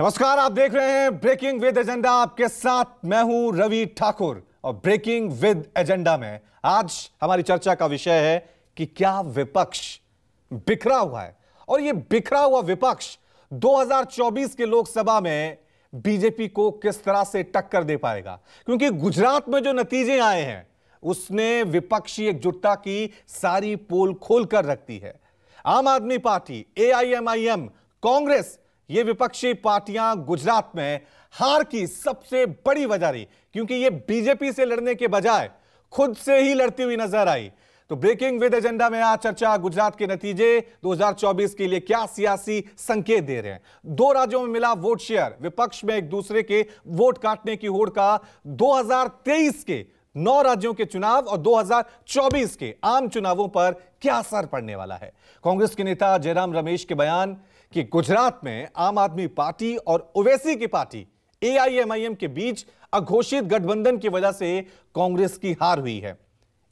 नमस्कार आप देख रहे हैं ब्रेकिंग विद एजेंडा आपके साथ मैं हूं रवि ठाकुर और ब्रेकिंग विद एजेंडा में आज हमारी चर्चा का विषय है कि क्या विपक्ष बिखरा हुआ है और यह बिखरा हुआ विपक्ष 2024 के लोकसभा में बीजेपी को किस तरह से टक्कर दे पाएगा क्योंकि गुजरात में जो नतीजे आए हैं उसने विपक्षी एकजुटता की सारी पोल खोल कर रख दी है आम आदमी पार्टी एआईएमआईएम कांग्रेस ये विपक्षी पार्टियां गुजरात में हार की सबसे बड़ी वजह रही क्योंकि ये बीजेपी से लड़ने के बजाय खुद से ही लड़ती हुई नजर आई तो ब्रेकिंग विद एजेंडा में आज चर्चा गुजरात के नतीजे 2024 के लिए क्या सियासी संकेत दे रहे हैं दो राज्यों में मिला वोट शेयर विपक्ष में एक दूसरे के वोट काटने की होड़ का दो के नौ राज्यों के चुनाव और 2024 के आम चुनावों पर क्या असर पड़ने वाला है कांग्रेस के नेता जयराम रमेश के बयान कि गुजरात में आम आदमी पार्टी और ओवैसी की पार्टी एआईएमआईएम के बीच अघोषित गठबंधन की वजह से कांग्रेस की हार हुई है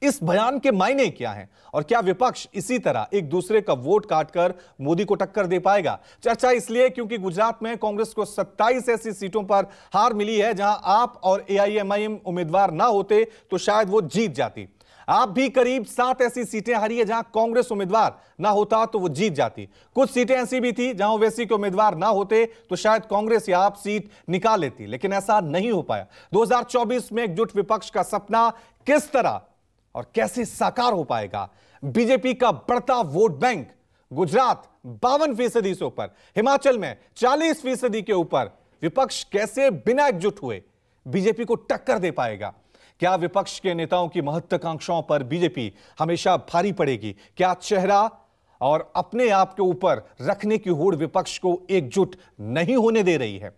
इस बयान के मायने क्या हैं और क्या विपक्ष इसी तरह एक दूसरे का वोट काटकर मोदी को टक्कर दे पाएगा चर्चा इसलिए क्योंकि गुजरात में कांग्रेस को 27 ऐसी सीटों पर हार मिली है जहां आप और एआईएमआईएम उम्मीदवार ना होते तो शायद वो जीत जाती आप भी करीब सात ऐसी सीटें हारी है जहां कांग्रेस उम्मीदवार ना होता तो वो जीत जाती कुछ सीटें ऐसी भी थी जहां ओवैसी के उम्मीदवार ना होते तो शायद कांग्रेस या आप सीट निकाल लेती लेकिन ऐसा नहीं हो पाया 2024 में एकजुट विपक्ष का सपना किस तरह और कैसे साकार हो पाएगा बीजेपी का बढ़ता वोट बैंक गुजरात बावन फीसदी से ऊपर हिमाचल में चालीस फीसदी के ऊपर विपक्ष कैसे बिना एकजुट हुए बीजेपी को टक्कर दे पाएगा क्या विपक्ष के नेताओं की महत्वाकांक्षाओं पर बीजेपी हमेशा भारी पड़ेगी क्या चेहरा और अपने आप के ऊपर रखने की होड़ विपक्ष को एकजुट नहीं होने दे रही है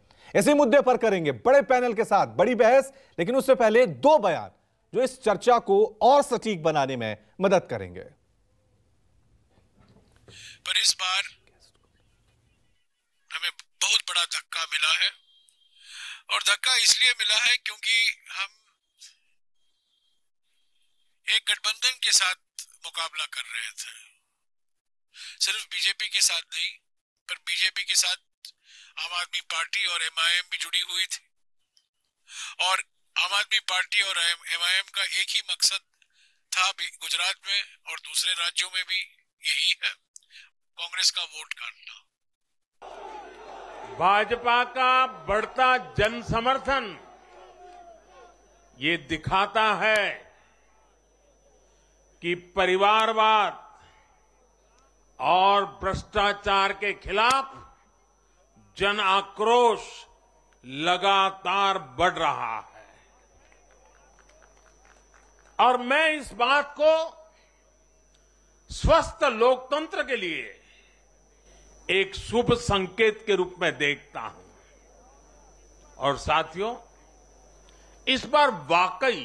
इसी मुद्दे पर करेंगे बड़े पैनल के साथ बड़ी बहस लेकिन उससे पहले दो बयान जो इस चर्चा को और सटीक बनाने में मदद करेंगे पर इस बार हमें बहुत बड़ा धक्का मिला है और धक्का इसलिए मिला है क्योंकि हम एक गठबंधन के साथ मुकाबला कर रहे थे सिर्फ बीजेपी के साथ नहीं पर बीजेपी के साथ आम आदमी पार्टी और एमआईएम भी जुड़ी हुई थी और आम आदमी पार्टी और एमआईएम का एक ही मकसद था भी गुजरात में और दूसरे राज्यों में भी यही है कांग्रेस का वोट काटना भाजपा का बढ़ता जन समर्थन ये दिखाता है कि परिवारवाद और भ्रष्टाचार के खिलाफ जन आक्रोश लगातार बढ़ रहा है और मैं इस बात को स्वस्थ लोकतंत्र के लिए एक शुभ संकेत के रूप में देखता हूं और साथियों इस बार वाकई